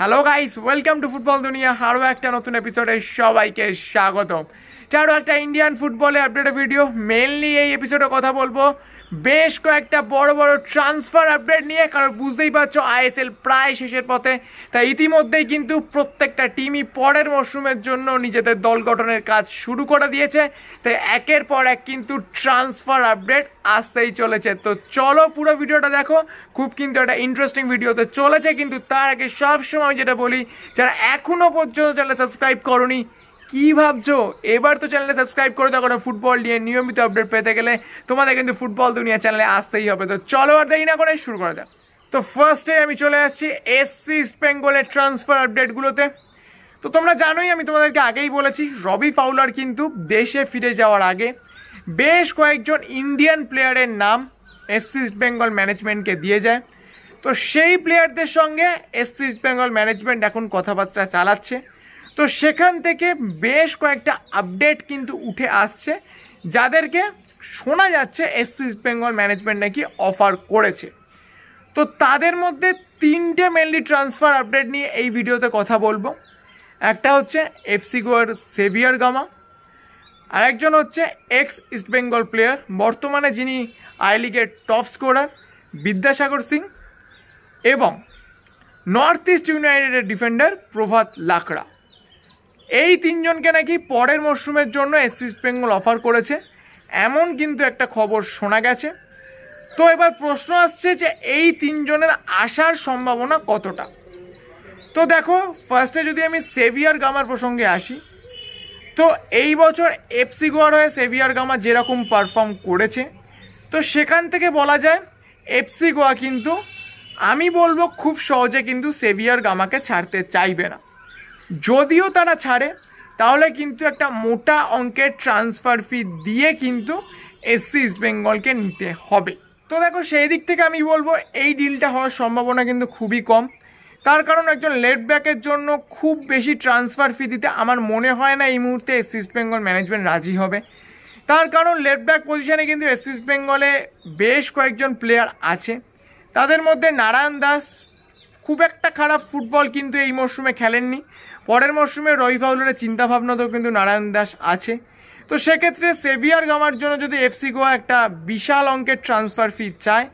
hello guys welcome to football দুনিয়া আরও একটা নতুন এপিসোডে সবাইকে স্বাগত চারো একটা ইন্ডিয়ান ফুটবলে আপডেটের ভিডিও মেনলি এই এপিসোডে কথা বলবো বেশ কয়েকটা বড় বড় ট্রান্সফার আপডেট নিয়ে কারণ বুঝতেই পারছো আইএসএল প্রায় শেষের পথে তাই ইতিমধ্যেই কিন্তু প্রত্যেকটা টিমই পরের মরশুমের জন্য নিজেদের দল গঠনের কাজ শুরু করে দিয়েছে তাই একের পর এক কিন্তু ট্রান্সফার আপডেট আসতেই চলেছে তো চলো পুরো ভিডিওটা দেখো খুব কিন্তু একটা ইন্টারেস্টিং ভিডিওতে চলেছে কিন্তু তার আগে সবসময় যেটা বলি যারা এখনও পর্যন্ত চ্যানেল সাবস্ক্রাইব করনি কি ভাবছো এবার তো চ্যানেলে সাবস্ক্রাইব করে দাও কারণ ফুটবল নিয়ে নিয়মিত আপডেট পেতে গেলে তোমাদের কিন্তু ফুটবল দুনিয়া চ্যানেলে আসতেই হবে তো চলো আর দেরি না করে শুরু করা যাক তো ফার্স্টে আমি চলে আসছি এসসি ইস্ট বেঙ্গলের ট্রান্সফার আপডেটগুলোতে তো তোমরা জানোই আমি তোমাদেরকে আগেই বলেছি রবি পাউলার কিন্তু দেশে ফিরে যাওয়ার আগে বেশ কয়েকজন ইন্ডিয়ান প্লেয়ারের নাম এসসি ইস্ট বেঙ্গল ম্যানেজমেন্টকে দিয়ে যায় তো সেই প্লেয়ারদের সঙ্গে এসসি ইস্ট বেঙ্গল ম্যানেজমেন্ট এখন কথাবার্তা চালাচ্ছে তো সেখান থেকে বেশ কয়েকটা আপডেট কিন্তু উঠে আসছে যাদেরকে শোনা যাচ্ছে এসসি বেঙ্গল ম্যানেজমেন্ট নাকি অফার করেছে তো তাদের মধ্যে তিনটে মেনলি ট্রান্সফার আপডেট নিয়ে এই ভিডিওতে কথা বলবো একটা হচ্ছে এফসি গোয়ার সেভিয়ার গামা আরেকজন হচ্ছে এক্স ইস্টবেঙ্গল প্লেয়ার বর্তমানে যিনি আই লিগের টপ স্কোরার বিদ্যাসাগর সিং এবং নর্থ ইস্ট ইউনাইটেডের ডিফেন্ডার প্রভাত লাকড়া এই তিনজনকে নাকি পরের মরশুমের জন্য এস ইস্ট বেঙ্গল অফার করেছে এমন কিন্তু একটা খবর শোনা গেছে তো এবার প্রশ্ন আসছে যে এই তিনজনের আসার সম্ভাবনা কতটা তো দেখো ফার্স্টে যদি আমি সেভিয়ার গামার প্রসঙ্গে আসি তো এই বছর এফসি গোয়ার হয়ে সেভিয়ার গামা যেরকম পারফর্ম করেছে তো সেখান থেকে বলা যায় এফসি গোয়া কিন্তু আমি বলবো খুব সহজে কিন্তু সেভিয়ার গামাকে ছাড়তে চাইবে না যদিও তারা ছাড়ে তাহলে কিন্তু একটা মোটা অঙ্কের ট্রান্সফার ফি দিয়ে কিন্তু এসসি ইস্ট বেঙ্গলকে নিতে হবে তো দেখো সেই দিক থেকে আমি বলবো এই ডিলটা হওয়ার সম্ভাবনা কিন্তু খুবই কম তার কারণ একজন লেট ব্যাকের জন্য খুব বেশি ট্রান্সফার ফি দিতে আমার মনে হয় না এই মুহূর্তে এসসি ইস্ট বেঙ্গল ম্যানেজমেন্ট রাজি হবে তার কারণ লেট ব্যাক পজিশানে কিন্তু এসসি ইস্ট বেঙ্গলে বেশ কয়েকজন প্লেয়ার আছে তাদের মধ্যে নারায়ণ দাস খুব একটা খারাপ ফুটবল কিন্তু এই মরশুমে খেলেননি পরের মরশুমে রবি ফাউলারের চিন্তাভাবনা তো কিন্তু নারায়ণ দাস আছে তো সেক্ষেত্রে সেভিয়ার গামার জন্য যদি এফসি গোয়া একটা বিশাল অঙ্কের ট্রান্সফার ফি চায়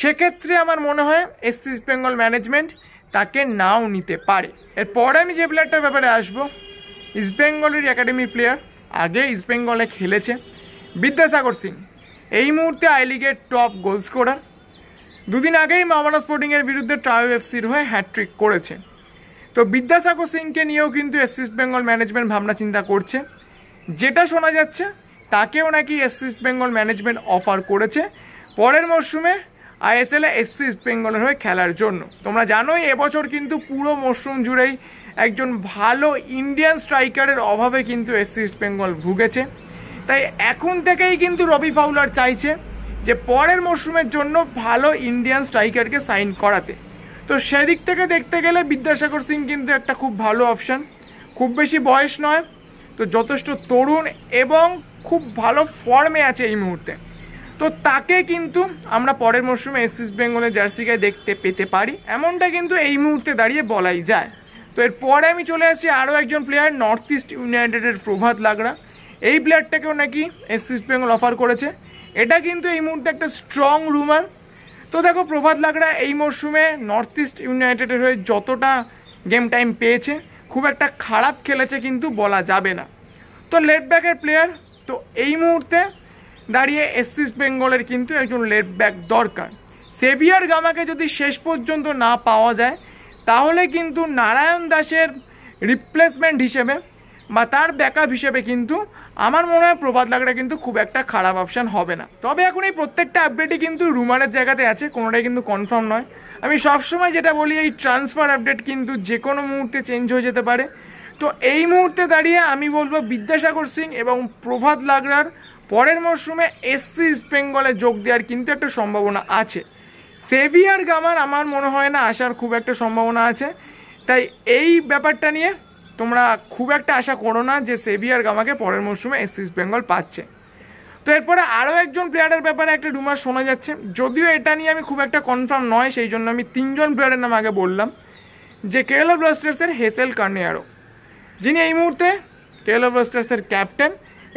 সেক্ষেত্রে আমার মনে হয় এস ইস্ট বেঙ্গল ম্যানেজমেন্ট তাকে নাও নিতে পারে এরপরে আমি যে প্লেয়ারটার ব্যাপারে আসবো ইস্ট বেঙ্গলের একাডেমি প্লেয়ার আগে ইস্ট বেঙ্গলে খেলেছে বিদ্যাসাগর সিং এই মুহূর্তে আই লিগের টপ গোল স্কোরার দুদিন আগেই মামানা স্পোর্টিংয়ের বিরুদ্ধে ট্রায়ো এফসির হয়ে হ্যাট্রিক করেছে তো বিদ্যাসাগর সিংকে নিয়েও কিন্তু এস বেঙ্গল ম্যানেজমেন্ট ভাবনা চিন্তা করছে যেটা শোনা যাচ্ছে তাকেও নাকি এস বেঙ্গল ম্যানেজমেন্ট অফার করেছে পরের মরশুমে আইএসএলে এস ইস্ট বেঙ্গলের হয়ে খেলার জন্য তোমরা জানোই এবছর কিন্তু পুরো মরশুম জুড়েই একজন ভালো ইন্ডিয়ান স্ট্রাইকারের অভাবে কিন্তু এস বেঙ্গল ভুগেছে তাই এখন থেকেই কিন্তু রবি ফাউলার চাইছে যে পরের মরশুমের জন্য ভালো ইন্ডিয়ান স্ট্রাইকারকে সাইন করাতে তো সেদিক থেকে দেখতে গেলে বিদ্যাসাগর সিং কিন্তু একটা খুব ভালো অপশান খুব বেশি বয়স নয় তো যথেষ্ট তরুণ এবং খুব ভালো ফর্মে আছে এই মুহূর্তে তো তাকে কিন্তু আমরা পরের মরশুমে এসিস জার্সি গায়ে দেখতে পেতে পারি এমনটা কিন্তু এই মুহূর্তে দাঁড়িয়ে বলাই যায় তো এরপরে আমি চলে আসি আরও একজন প্লেয়ার নর্থ ইস্ট ইউনাইটেডের প্রভাত লাগড়া এই প্লেয়ারটাকেও নাকি এসিস বেঙ্গল অফার করেছে এটা কিন্তু এই মুহূর্তে একটা স্ট্রং রুমার তো দেখো প্রভাত লাগড়া এই মরশুমে নর্থ ইস্ট ইউনাইটেডের হয়ে যতটা গেম টাইম পেয়েছে খুব একটা খারাপ খেলেছে কিন্তু বলা যাবে না তো লেট ব্যাকের প্লেয়ার তো এই মুহূর্তে দাঁড়িয়ে এসিস বেঙ্গলের কিন্তু একজন লেট ব্যাক দরকার সেভিয়ার গামাকে যদি শেষ পর্যন্ত না পাওয়া যায় তাহলে কিন্তু নারায়ণ দাসের রিপ্লেসমেন্ট হিসেবে বা তার ব্যাকআপ হিসেবে কিন্তু আমার মনে হয় প্রভাত লাগড়া কিন্তু খুব একটা খারাপ অপশান হবে না তবে এখন এই প্রত্যেকটা আপডেটই কিন্তু রুমারের জায়গাতে আছে কোনোটাই কিন্তু কনফার্ম নয় আমি সবসময় যেটা বলি এই ট্রান্সফার আপডেট কিন্তু যে কোনো মুহূর্তে চেঞ্জ হয়ে যেতে পারে তো এই মুহূর্তে দাঁড়িয়ে আমি বলবো বিদ্যাসাগর সিং এবং প্রভাত লাগড়ার পরের মরশুমে এসসি ইস্ট বেঙ্গলে যোগ দেওয়ার কিন্তু একটা সম্ভাবনা আছে সেভিয়ার গামার আমার মনে হয় না আসার খুব একটা সম্ভাবনা আছে তাই এই ব্যাপারটা নিয়ে তোমরা খুব একটা আশা করো না যে সেভিয়ার গামাকে পরের মরশুমে এস ইস্ট বেঙ্গল পাচ্ছে তো এরপরে আরও একজন প্লেয়ারের ব্যাপারে একটা রুমার শোনা যাচ্ছে যদিও এটা নিয়ে আমি খুব একটা কনফার্ম নয় সেই জন্য আমি তিনজন প্লেয়ারের নাম আগে বললাম যে কেরলা ব্লাস্টার্সের হেসেল কার্নিয়ারো যিনি এই মুহূর্তে কেরলা ব্লাস্টার্সের ক্যাপ্টেন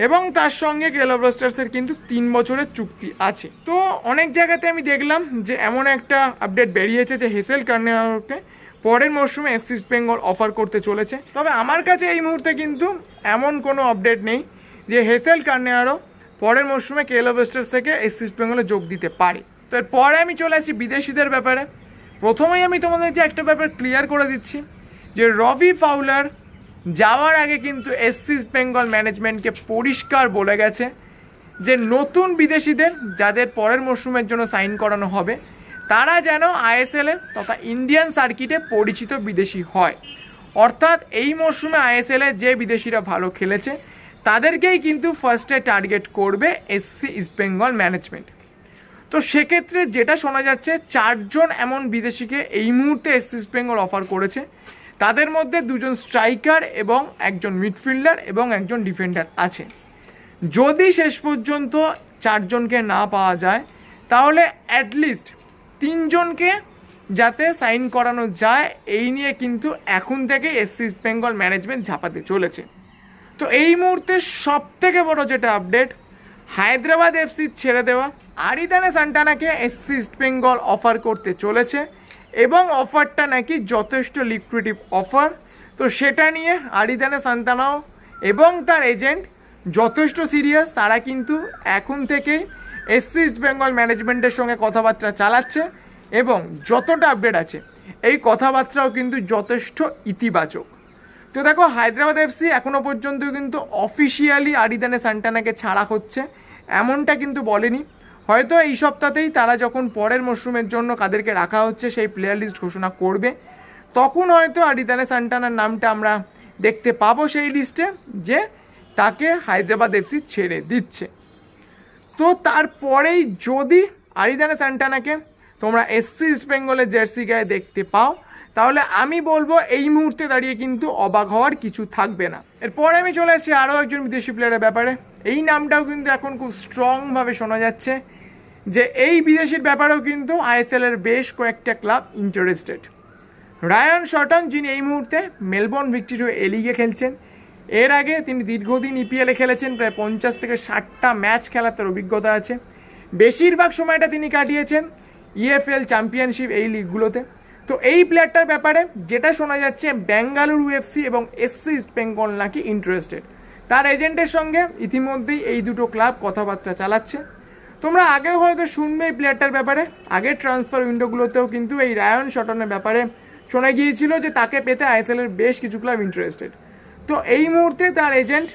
এবং তার সঙ্গে কেরালা ব্লাস্টার্সের কিন্তু তিন বছরের চুক্তি আছে তো অনেক জায়গাতে আমি দেখলাম যে এমন একটা আপডেট বেরিয়েছে যে হেসেল কার্নেওকে পরের মরশুমে এস ইস্ট বেঙ্গল অফার করতে চলেছে তবে আমার কাছে এই মুহূর্তে কিন্তু এমন কোনো আপডেট নেই যে হেসেল কার্নেয়ারও পরের মরশুমে কেরালা ব্লাস্টার্স থেকে এস ইস্ট বেঙ্গলে যোগ দিতে পারে তো এরপরে আমি চলে আসি বিদেশিদের ব্যাপারে প্রথমেই আমি তোমাদেরকে একটা ব্যাপার ক্লিয়ার করে দিচ্ছি যে রবি ফাউলার যাওয়ার আগে কিন্তু এসসিস বেঙ্গল ম্যানেজমেন্টকে পরিষ্কার বলে গেছে যে নতুন বিদেশিদের যাদের পরের মরশুমের জন্য সাইন করানো হবে তারা যেন আইএসএলএ তথা ইন্ডিয়ান সার্কিটে পরিচিত বিদেশি হয় অর্থাৎ এই মরশুমে আইএসএলে যে বিদেশিরা ভালো খেলেছে তাদেরকেই কিন্তু ফার্স্টে টার্গেট করবে এসসি ইস্ট বেঙ্গল ম্যানেজমেন্ট তো সেক্ষেত্রে যেটা শোনা যাচ্ছে চারজন এমন বিদেশিকে এই মুহূর্তে এসসি ইস্ট বেঙ্গল অফার করেছে তাদের মধ্যে দুজন স্ট্রাইকার এবং একজন মিডফিল্ডার এবং একজন ডিফেন্ডার আছে যদি শেষ পর্যন্ত চারজনকে না পাওয়া যায় তাহলে অ্যাটলিস্ট তিনজনকে যাতে সাইন করানো যায় এই নিয়ে কিন্তু এখন থেকে ইস্ট বেঙ্গল ম্যানেজমেন্ট ঝাঁপাতে চলেছে তো এই মুহূর্তে সব থেকে বড় যেটা আপডেট হায়দ্রাবাদ এফসি ছেড়ে দেওয়া আরিদানে সান্টানাকে এসসি ইস্ট বেঙ্গল অফার করতে চলেছে এবং অফারটা নাকি যথেষ্ট লিকুইটিভ অফার তো সেটা নিয়ে আরিদানা সান্তানাও এবং তার এজেন্ট যথেষ্ট সিরিয়াস তারা কিন্তু এখন থেকেই এসসি ইস্ট বেঙ্গল ম্যানেজমেন্টের সঙ্গে কথাবার্তা চালাচ্ছে এবং যতটা আপডেট আছে এই কথাবার্তাও কিন্তু যথেষ্ট ইতিবাচক তো দেখো হায়দ্রাবাদ এফসি এখনও পর্যন্ত কিন্তু অফিসিয়ালি আরিদানে সান্টানাকে ছাড়া হচ্ছে এমনটা কিন্তু বলেনি হয়তো এই সপ্তাহতেই তারা যখন পরের মরশুমের জন্য কাদেরকে রাখা হচ্ছে সেই প্লেয়ার লিস্ট ঘোষণা করবে তখন হয়তো আরিদানে সান্টানার নামটা আমরা দেখতে পাবো সেই লিস্টে যে তাকে হায়দ্রাবাদ এফসি ছেড়ে দিচ্ছে তো তারপরেই যদি আরিদানে সান্টানাকে তোমরা এসসি ইস্ট বেঙ্গলের জার্সি গায়ে দেখতে পাও তাহলে আমি বলবো এই মুহূর্তে দাঁড়িয়ে কিন্তু অবাক হওয়ার কিছু থাকবে না এরপরে আমি চলে আসি আরও একজন বিদেশি প্লেয়ারের ব্যাপারে এই নামটাও কিন্তু এখন খুব স্ট্রংভাবে শোনা যাচ্ছে যে এই বিদেশির ব্যাপারেও কিন্তু আইএসএলের বেশ কয়েকটা ক্লাব ইন্টারেস্টেড রায়ান শটন যিনি এই মুহূর্তে মেলবোর্ন ভিক্টির এ লিগে খেলছেন এর আগে তিনি দীর্ঘদিন ইপিএলে e খেলেছেন প্রায় পঞ্চাশ থেকে ষাটটা ম্যাচ খেলার তার অভিজ্ঞতা আছে বেশিরভাগ সময়টা তিনি কাটিয়েছেন ইএফএল e চ্যাম্পিয়নশিপ এই লিগগুলোতে তো এই প্লেয়ারটার ব্যাপারে যেটা শোনা যাচ্ছে বেঙ্গালুরু এফসি এবং এসসি ইস্ট বেঙ্গল নাকি ইন্টারেস্টেড তার এজেন্টের সঙ্গে ইতিমধ্যেই এই দুটো ক্লাব কথাবার্তা চালাচ্ছে তোমরা আগেও হয়তো শুনবে এই প্লেয়ারটার ব্যাপারে আগে ট্রান্সফার উইন্ডোগুলোতেও কিন্তু এই রায়ন শটনের ব্যাপারে শোনা গিয়েছিল যে তাকে পেতে আইএসএলের বেশ কিছু ক্লাব ইন্টারেস্টেড তো এই মুহূর্তে তার এজেন্ট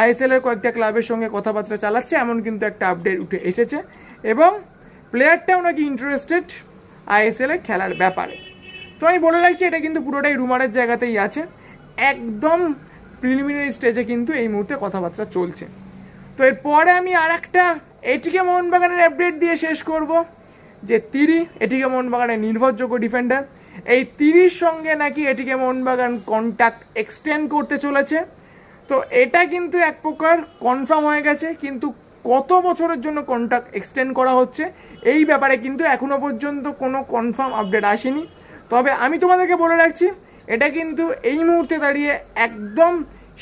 আইএসএলের কয়েকটা ক্লাবের সঙ্গে কথাবার্তা চালাচ্ছে এমন কিন্তু একটা আপডেট উঠে এসেছে এবং প্লেয়ারটাও নাকি ইন্টারেস্টেড এ খেলার ব্যাপারে তো আমি বলে রাখছি এটা কিন্তু পুরোটাই রুমারের জায়গাতেই আছে একদম প্রিলিমিনারি স্টেজে কিন্তু এই মুহূর্তে কথাবার্তা চলছে তো এরপরে আমি আর একটা এটিকে মোহনবাগানের আপডেট দিয়ে শেষ করব যে তিরি এটিকে মোহনবাগানের নির্ভরযোগ্য ডিফেন্ডার এই তিরির সঙ্গে নাকি এটিকে মোহনবাগান কন্ট্যাক্ট এক্সটেন্ড করতে চলেছে তো এটা কিন্তু এক প্রকার কনফার্ম হয়ে গেছে কিন্তু কত বছরের জন্য কন্ট্রাক্ট এক্সটেন্ড করা হচ্ছে এই ব্যাপারে কিন্তু এখনও পর্যন্ত কোনো কনফার্ম আপডেট আসেনি তবে আমি তোমাদেরকে বলে রাখছি এটা কিন্তু এই মুহূর্তে দাঁড়িয়ে একদম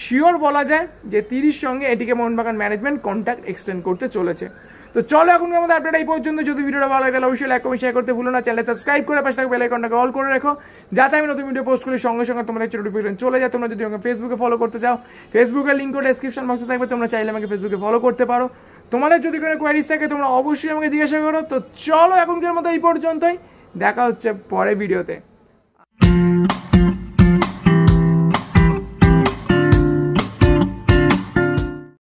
শিওর বলা যায় যে তিরিশ সঙ্গে এটিকে মোহনবাগান ম্যানেজমেন্ট কন্ট্রাক্ট এক্সটেন্ড করতে চলেছে তো চলো এখন আমাদের আপডেট এই পর্যন্ত যদি ভিডিওটা ভালো লাগে অবশ্যই লাইক কমেন্ট শেয়ার করতে ভুলো না চ্যানেলটা সাবস্ক্রাইব করে পাশে থাকবে বেল আইকনটাকে অল করে রেখো যাতে আমি নতুন ভিডিও পোস্ট করি সঙ্গে সঙ্গে তোমাদের নোটিফিকেশন চলে যায় তোমরা যদি আমাকে ফেসবুকে ফলো করতে চাও ফেসবুকের লিঙ্কও ডেসক্রিপশন বক্সে থাকবে তোমরা চাইলে আমাকে ফেসবুকে ফলো করতে পারো তোমাদের যদি কোনো কোয়ারিজ থাকে তোমরা অবশ্যই আমাকে জিজ্ঞাসা করো তো চলো এখনকার মতো এই পর্যন্তই দেখা হচ্ছে পরে ভিডিওতে